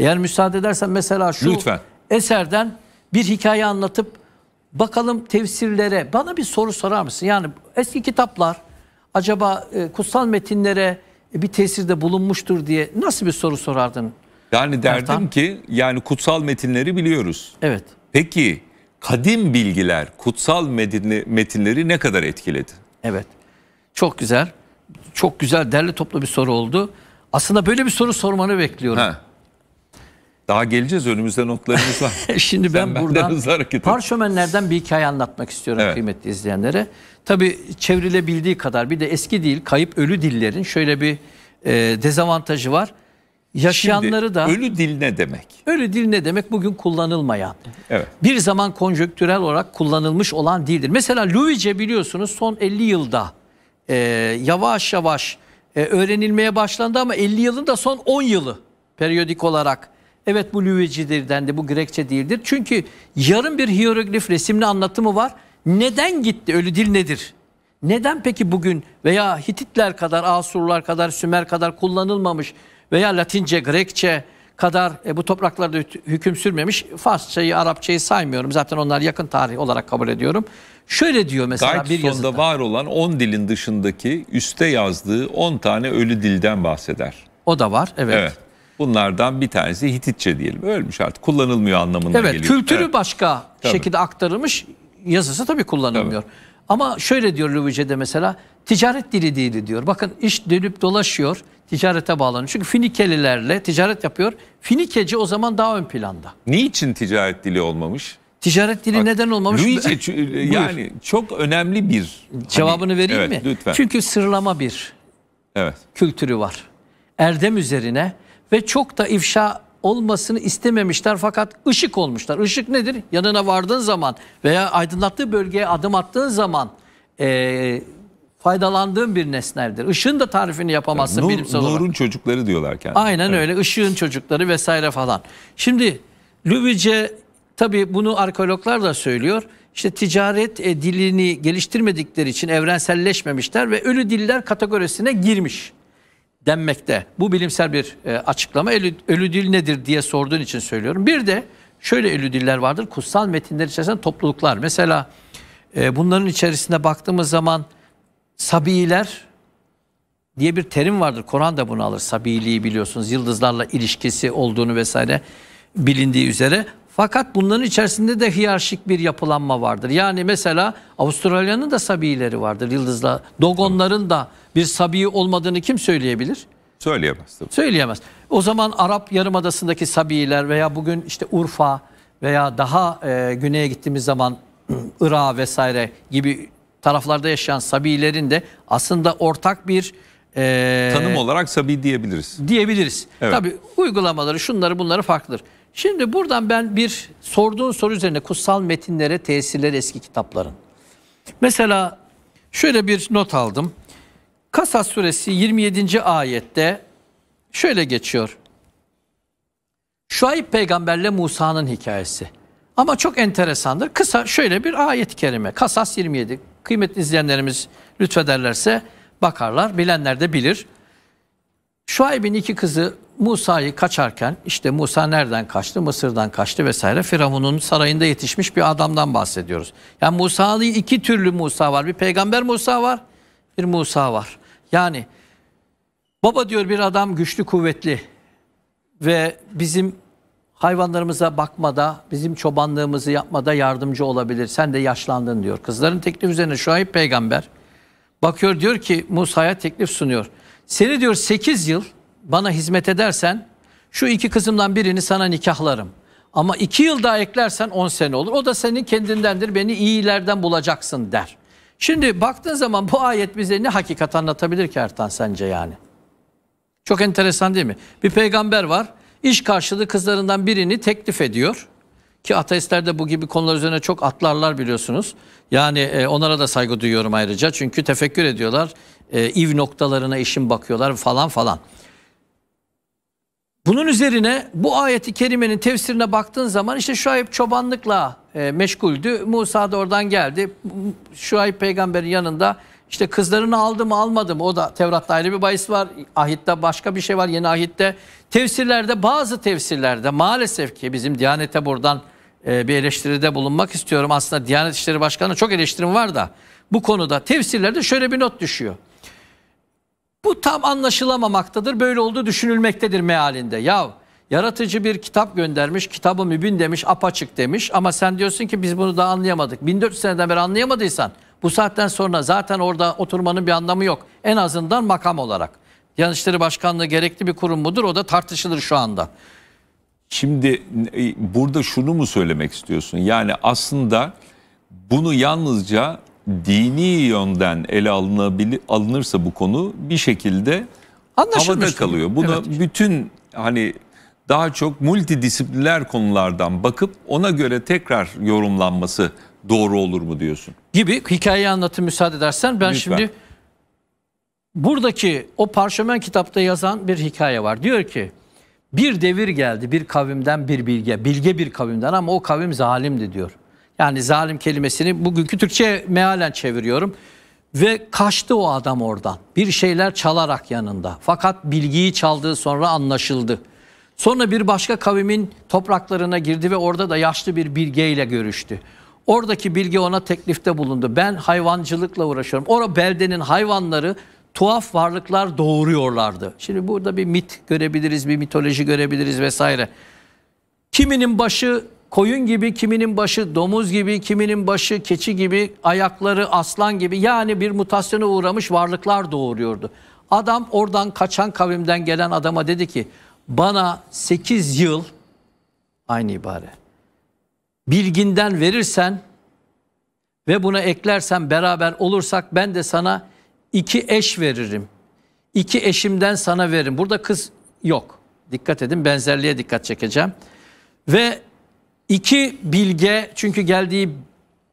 Eğer müsaade edersen mesela şu Lütfen. eserden bir hikaye anlatıp bakalım tefsirlere bana bir soru sorar mısın? Yani eski kitaplar acaba e, kutsal metinlere bir tesirde bulunmuştur diye nasıl bir soru sorardın? Yani derdim Ertan? ki yani kutsal metinleri biliyoruz. Evet. Peki kadim bilgiler kutsal metinli, metinleri ne kadar etkiledi? Evet. Çok güzel. Çok güzel derli toplu bir soru oldu. Aslında böyle bir soru sormanı bekliyorum. Ha. Daha geleceğiz önümüzde notlarımız var. Şimdi ben Sen buradan parşömenlerden bir hikaye anlatmak istiyorum evet. kıymetli izleyenlere. Tabii çevrilebildiği kadar bir de eski değil kayıp ölü dillerin şöyle bir e, dezavantajı var. Yaşayanları Şimdi, da... Ölü dil ne demek? Ölü dil ne demek? Bugün kullanılmayan. Evet. Bir zaman konjöktürel olarak kullanılmış olan dildir. Mesela Luice biliyorsunuz son 50 yılda e, yavaş yavaş e, öğrenilmeye başlandı ama 50 yılın da son 10 yılı periyodik olarak Evet bu lüvecidir dendi, bu Grekçe değildir. Çünkü yarım bir hieroglif resimli anlatımı var. Neden gitti? Ölü dil nedir? Neden peki bugün veya Hititler kadar, Asurlar kadar, Sümer kadar kullanılmamış veya Latince, Grekçe kadar e, bu topraklarda hüküm sürmemiş. Farsçayı, Arapçayı saymıyorum. Zaten onlar yakın tarih olarak kabul ediyorum. Şöyle diyor mesela Gayet bir yazıda. sonda var olan 10 dilin dışındaki üste yazdığı 10 tane ölü dilden bahseder. O da var, evet. evet. Bunlardan bir tanesi Hititçe diyelim. Ölmüş artık. Kullanılmıyor anlamına evet, geliyor. Kültürü evet. başka tabii. şekilde aktarılmış. Yazısı tabii kullanılmıyor. Tabii. Ama şöyle diyor Lübüce'de mesela ticaret dili değil diyor. Bakın iş dönüp dolaşıyor ticarete bağlanıyor. Çünkü Finikelilerle ticaret yapıyor. Finikeci o zaman daha ön planda. Niçin ticaret dili olmamış? Ticaret dili Bak, neden olmamış? Luigi e, yani çok önemli bir... Hani, Cevabını hani, vereyim evet, mi? Lütfen. Çünkü sırlama bir evet. kültürü var. Erdem üzerine ve çok da ifşa olmasını istememişler fakat ışık olmuşlar. Işık nedir? Yanına vardığın zaman veya aydınlattığı bölgeye adım attığın zaman e, faydalandığın bir nesnedir. Işığın da tarifini yapamazsın yani, nur, bilimsel olarak. Nur'un çocukları diyorlar kendine. Aynen evet. öyle. Işığın çocukları vesaire falan. Şimdi Lübice tabii bunu arkeologlar da söylüyor. İşte ticaret e, dilini geliştirmedikleri için evrenselleşmemişler ve ölü diller kategorisine girmiş denmekte. Bu bilimsel bir e, açıklama. Ölü, ölü dil nedir diye sorduğun için söylüyorum. Bir de şöyle ölü diller vardır. Kutsal metinler içerisinde topluluklar. Mesela e, bunların içerisinde baktığımız zaman Sabiler diye bir terim vardır. Kur'an da bunu alır. Sabiliği biliyorsunuz. Yıldızlarla ilişkisi olduğunu vesaire bilindiği üzere. Fakat bunların içerisinde de hiyerarşik bir yapılanma vardır. Yani mesela Avustralya'nın da Sabiileri vardır yıldızla. Dogonların da bir Sabi olmadığını kim söyleyebilir? Söyleyemez tabii. Söyleyemez. O zaman Arap Yarımadası'ndaki Sabiler veya bugün işte Urfa veya daha e, güneye gittiğimiz zaman Irak vesaire gibi taraflarda yaşayan Sabilerin de aslında ortak bir e, tanım olarak Sabi diyebiliriz. Diyebiliriz. Evet. Tabii uygulamaları şunları bunları farklıdır. Şimdi buradan ben bir sorduğun soru üzerine kutsal metinlere tesirler eski kitapların. Mesela şöyle bir not aldım. Kasas suresi 27. ayette şöyle geçiyor. Şuayb peygamberle Musa'nın hikayesi. Ama çok enteresandır. Kısa şöyle bir ayet-i kerime. Kasas 27. Kıymetli izleyenlerimiz lütfederlerse bakarlar. Bilenler de bilir. Şuayb'in iki kızı Musa'yı kaçarken işte Musa nereden kaçtı? Mısır'dan kaçtı vesaire. Firavun'un sarayında yetişmiş bir adamdan bahsediyoruz. Yani Musa'lı iki türlü Musa var. Bir peygamber Musa var, bir Musa var. Yani baba diyor bir adam güçlü, kuvvetli ve bizim hayvanlarımıza bakmada, bizim çobanlığımızı yapmada yardımcı olabilir. Sen de yaşlandın diyor. Kızların teklif üzerine Şuayb peygamber bakıyor diyor ki Musa'ya teklif sunuyor. Seni diyor 8 yıl bana hizmet edersen şu iki kızımdan birini sana nikahlarım. Ama iki yıl daha eklersen on sene olur. O da senin kendindendir beni iyilerden bulacaksın der. Şimdi baktığın zaman bu ayet bize ne hakikat anlatabilir ki Ertan sence yani? Çok enteresan değil mi? Bir peygamber var. İş karşılığı kızlarından birini teklif ediyor. Ki ateistler de bu gibi konular üzerine çok atlarlar biliyorsunuz. Yani e, onlara da saygı duyuyorum ayrıca. Çünkü tefekkür ediyorlar. E, iv noktalarına işin bakıyorlar falan falan. Bunun üzerine bu ayeti kerimenin tefsirine baktığın zaman işte Şuayb çobanlıkla e, meşguldü. Musa da oradan geldi. Şuayb peygamberin yanında işte kızlarını aldı mı almadı mı o da Tevrat'ta ayrı bir bahis var. Ahitte başka bir şey var yeni ahitte. Tefsirlerde bazı tefsirlerde maalesef ki bizim Diyanet'e buradan e, bir eleştiride bulunmak istiyorum. Aslında Diyanet İşleri Başkanı'na çok eleştirim var da bu konuda tefsirlerde şöyle bir not düşüyor. Bu tam anlaşılamamaktadır. Böyle olduğu düşünülmektedir mealinde. Yahu Yaratıcı bir kitap göndermiş, kitabı mübin demiş, apaçık demiş ama sen diyorsun ki biz bunu daha anlayamadık. 1400 seneden beri anlayamadıysan bu saatten sonra zaten orada oturmanın bir anlamı yok. En azından makam olarak. yanışları Başkanlığı gerekli bir kurum mudur? O da tartışılır şu anda. Şimdi e, burada şunu mu söylemek istiyorsun? Yani aslında bunu yalnızca dini yönden ele alınabilir, alınırsa bu konu bir şekilde havada kalıyor. Buna evet. bütün hani daha çok multidisipliner konulardan bakıp ona göre tekrar yorumlanması doğru olur mu diyorsun? Gibi hikayeyi anlatın müsaade edersen ben Lütfen. şimdi buradaki o parşömen kitapta yazan bir hikaye var. Diyor ki bir devir geldi bir kavimden bir bilge, bilge bir kavimden ama o kavim zalimdi diyor. Yani zalim kelimesini bugünkü Türkçe mealen çeviriyorum. Ve kaçtı o adam oradan. Bir şeyler çalarak yanında. Fakat bilgiyi çaldığı sonra anlaşıldı. Sonra bir başka kavimin topraklarına girdi ve orada da yaşlı bir bilgeyle görüştü. Oradaki bilgi ona teklifte bulundu. Ben hayvancılıkla uğraşıyorum. Orada beldenin hayvanları tuhaf varlıklar doğuruyorlardı. Şimdi burada bir mit görebiliriz, bir mitoloji görebiliriz vesaire. Kiminin başı koyun gibi kiminin başı, domuz gibi kiminin başı, keçi gibi, ayakları aslan gibi yani bir mutasyona uğramış varlıklar doğuruyordu. Adam oradan kaçan kavimden gelen adama dedi ki bana 8 yıl aynı ibare bilginden verirsen ve buna eklersen beraber olursak ben de sana iki eş veririm. İki eşimden sana veririm. Burada kız yok. Dikkat edin benzerliğe dikkat çekeceğim. Ve İki bilge çünkü geldiği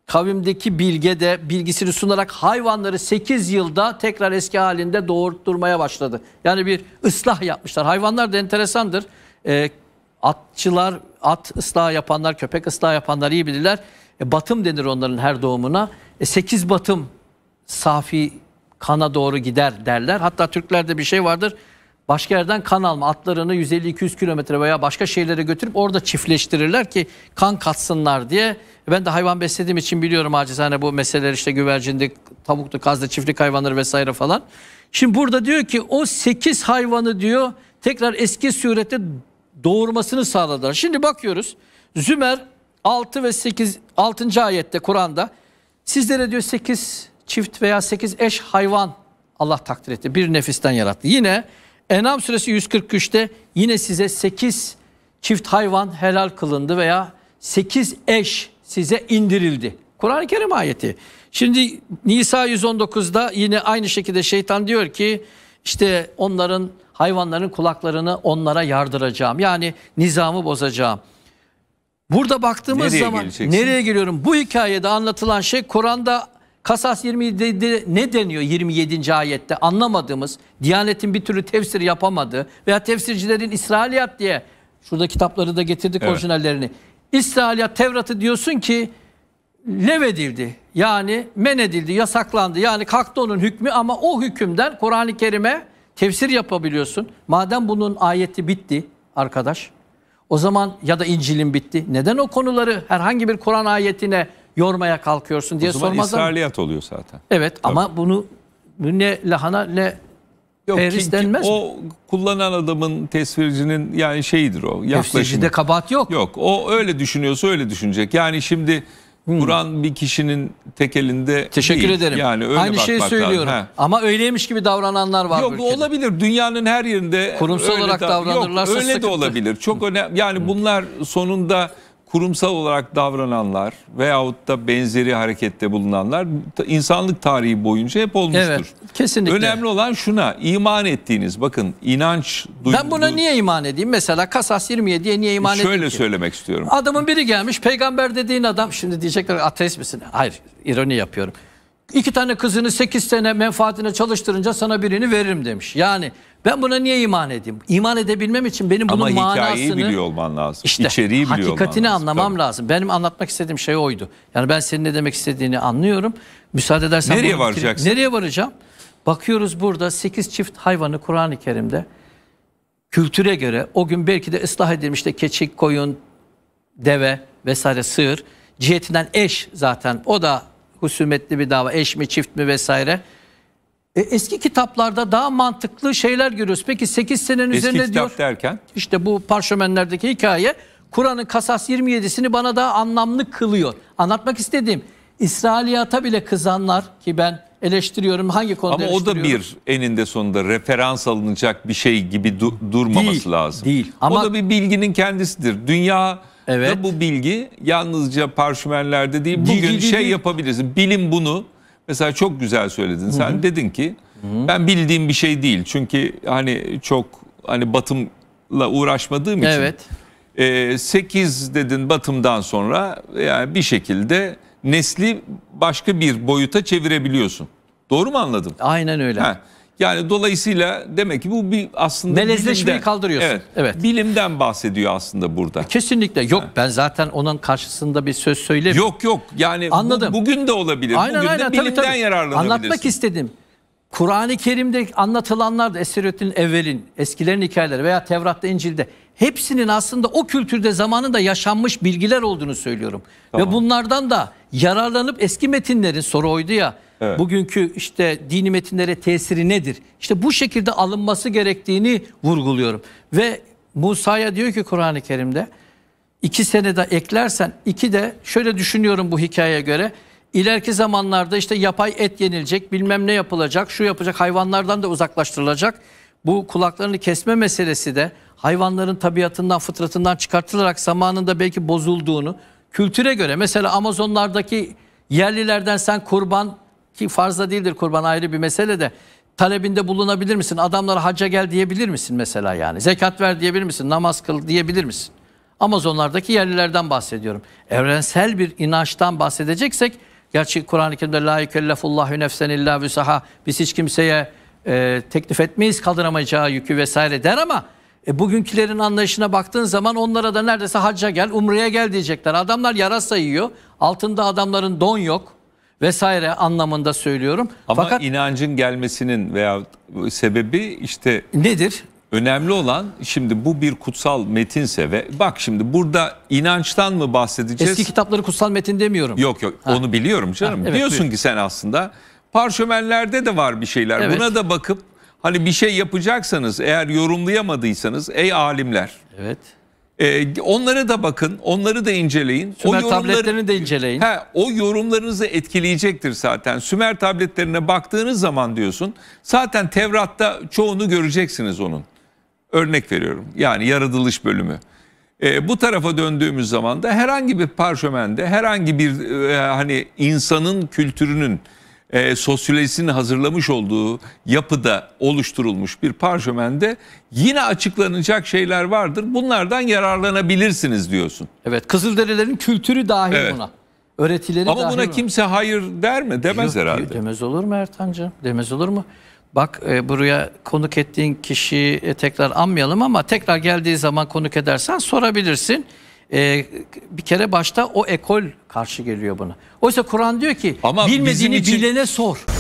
kavimdeki bilge de bilgisini sunarak hayvanları 8 yılda tekrar eski halinde doğurtturmaya başladı. Yani bir ıslah yapmışlar. Hayvanlar da enteresandır. E, atçılar, at ıslah yapanlar, köpek ıslah yapanlar iyi bilirler. E, batım denir onların her doğumuna. E, 8 batım safi kana doğru gider derler. Hatta Türklerde bir şey vardır başka yerden kan alma. Atlarını 150-200 kilometre veya başka şehirlere götürüp orada çiftleştirirler ki kan katsınlar diye. Ben de hayvan beslediğim için biliyorum acizane bu meseleler işte güvercindi, tavuklu, kazdı, çiftlik hayvanları vesaire falan. Şimdi burada diyor ki o 8 hayvanı diyor tekrar eski surette doğurmasını sağladılar. Şimdi bakıyoruz Zümer 6 ve 8 6. ayette Kur'an'da sizlere diyor 8 çift veya 8 eş hayvan Allah takdir etti. Bir nefisten yarattı. Yine Enam suresi 143'te yine size 8 çift hayvan helal kılındı veya 8 eş size indirildi. Kur'an-ı Kerim ayeti. Şimdi Nisa 119'da yine aynı şekilde şeytan diyor ki işte onların hayvanların kulaklarını onlara yardıracağım. Yani nizamı bozacağım. Burada baktığımız nereye zaman nereye geliyorum? Bu hikayede anlatılan şey Kur'an'da Kasas 27 ne deniyor 27. ayette anlamadığımız, Diyanet'in bir türlü tefsir yapamadığı veya tefsircilerin İsrailiyat diye şurada kitapları da getirdik evet. orijinallerini. İsrailiyat Tevrat'ı diyorsun ki lev Yani men edildi, yasaklandı. Yani kalktı onun hükmü ama o hükümden Kur'an-ı Kerim'e tefsir yapabiliyorsun. Madem bunun ayeti bitti arkadaş. O zaman ya da İncil'in bitti. Neden o konuları herhangi bir Kur'an ayetine yormaya kalkıyorsun diye o zaman sormaz israrliyat oluyor zaten. Evet Tabii. ama bunu ne lahana ne Yok, Peris ki, denmez ki, O kullanan adamın tesvircinin yani şeyidir o yaklaşımı. Tesvircide kabahat yok. Yok o öyle düşünüyorsa öyle düşünecek. Yani şimdi hmm. Kur'an bir kişinin tekelinde Teşekkür değil. ederim. Yani öyle Aynı şeyi söylüyorum. Lazım. Ama öyleymiş gibi davrananlar var. Yok ülkede. olabilir dünyanın her yerinde. Kurumsal olarak da, davranırlarsa Yok öyle sıkıntı. de olabilir. Çok önemli yani hmm. bunlar sonunda kurumsal olarak davrananlar veyahut da benzeri harekette bulunanlar insanlık tarihi boyunca hep olmuştur. Evet, kesinlikle. Önemli olan şuna iman ettiğiniz bakın inanç duygu. Ben buna niye iman edeyim? Mesela Kasas 27'ye niye iman edeyim? Şöyle söylemek istiyorum. Adamın biri gelmiş peygamber dediğin adam şimdi diyecekler ateist misin? Hayır ironi yapıyorum. İki tane kızını sekiz sene menfaatine çalıştırınca sana birini veririm demiş. Yani ben buna niye iman edeyim? İman edebilmem için benim bunun Ama manasını... Ama hikayeyi biliyor olman lazım. İşte, İçeriği biliyor olman lazım. Hakikatini anlamam Tabii. lazım. Benim anlatmak istediğim şey oydu. Yani ben senin ne demek istediğini anlıyorum. Müsaade edersen... Nereye varacaksın? Bitireyim. Nereye varacağım? Bakıyoruz burada 8 çift hayvanı Kur'an-ı Kerim'de kültüre göre o gün belki de ıslah edilmiş de keçi, koyun, deve vesaire sığır cihetinden eş zaten o da husumetli bir dava eş mi çift mi vesaire e, eski kitaplarda daha mantıklı şeyler görüyoruz. Peki 8 senenin eski üzerine kitap derken? İşte bu parşömenlerdeki hikaye Kur'an'ın Kasas 27'sini bana daha anlamlı kılıyor. Anlatmak istediğim İsrailiyata bile kızanlar ki ben eleştiriyorum hangi konuda Ama o da bir eninde sonunda referans alınacak bir şey gibi du- durmaması değil, lazım. Değil. Ama... O da bir bilginin kendisidir. Dünya evet. da bu bilgi yalnızca parşömenlerde değil. Bugün bilgi, şey değil. yapabilirsin. Bilim bunu Mesela çok güzel söyledin. Sen Hı-hı. dedin ki Hı-hı. ben bildiğim bir şey değil. Çünkü hani çok hani batımla uğraşmadığım için. Evet. E, dedin batımdan sonra yani bir şekilde nesli başka bir boyuta çevirebiliyorsun. Doğru mu anladım? Aynen öyle. Ha. Yani dolayısıyla demek ki bu bir aslında melezleşmeyi bilimden, kaldırıyorsun. Evet, evet. Bilimden bahsediyor aslında burada. Kesinlikle. Yok ha. ben zaten onun karşısında bir söz söylemiyorum. Yok yok. Yani Anladım. Bu, bugün de olabilir. Aynen, bugün aynen, de bilimden tabii, tabii. yararlanabilirsin. Anlatmak istedim. Kur'an-ı Kerim'de anlatılanlar da Eserüddin Evvel'in, eskilerin hikayeleri veya Tevrat'ta, İncil'de hepsinin aslında o kültürde zamanında yaşanmış bilgiler olduğunu söylüyorum. Tamam. Ve bunlardan da yararlanıp eski metinlerin soru oydu ya Evet. Bugünkü işte dini metinlere tesiri nedir? İşte bu şekilde alınması gerektiğini vurguluyorum. Ve Musa'ya diyor ki Kur'an-ı Kerim'de iki sene de eklersen iki de şöyle düşünüyorum bu hikayeye göre. İleriki zamanlarda işte yapay et yenilecek, bilmem ne yapılacak, şu yapacak, hayvanlardan da uzaklaştırılacak. Bu kulaklarını kesme meselesi de hayvanların tabiatından, fıtratından çıkartılarak zamanında belki bozulduğunu kültüre göre mesela Amazonlardaki yerlilerden sen kurban ki farzda değildir kurban ayrı bir mesele de talebinde bulunabilir misin? Adamlara hacca gel diyebilir misin mesela yani? Zekat ver diyebilir misin? Namaz kıl diyebilir misin? Amazonlardaki yerlilerden bahsediyorum. Evrensel bir inançtan bahsedeceksek gerçi Kur'an-ı Kerim'de la yükellefullahu nefsen illa vüsaha biz hiç kimseye e, teklif etmeyiz kaldıramayacağı yükü vesaire der ama e, bugünkülerin anlayışına baktığın zaman onlara da neredeyse hacca gel, umreye gel diyecekler. Adamlar yara sayıyor. Altında adamların don yok vesaire anlamında söylüyorum. Ama Fakat inancın gelmesinin veya sebebi işte nedir? Önemli olan şimdi bu bir kutsal metinse ve bak şimdi burada inançtan mı bahsedeceğiz? Eski kitapları kutsal metin demiyorum. Yok yok ha. onu biliyorum canım. Ha, evet, Diyorsun buyur. ki sen aslında parşömenlerde de var bir şeyler. Evet. Buna da bakıp hani bir şey yapacaksanız eğer yorumlayamadıysanız ey alimler. Evet. Ee, onlara da bakın, onları da inceleyin. Sümer o tabletlerini de inceleyin. He, o yorumlarınızı etkileyecektir zaten. Sümer tabletlerine baktığınız zaman diyorsun, zaten Tevrat'ta çoğunu göreceksiniz onun. Örnek veriyorum, yani yaratılış bölümü. Ee, bu tarafa döndüğümüz zaman da herhangi bir parşömende, herhangi bir e, hani insanın kültürünün, e, sosyolojisinin hazırlamış olduğu yapıda oluşturulmuş bir parşömende yine açıklanacak şeyler vardır. Bunlardan yararlanabilirsiniz diyorsun. Evet Kızılderililerin kültürü dahil evet. buna. Öğretileri Ama dahil buna mi? kimse hayır der mi? Demez Yok, herhalde. Demez olur mu Ertan'cığım? Demez olur mu? Bak e, buraya konuk ettiğin kişiyi e, tekrar anmayalım ama tekrar geldiği zaman konuk edersen sorabilirsin e, bir kere başta o ekol karşı geliyor buna. Oysa Kur'an diyor ki Ama bilmediğini için... bilene sor.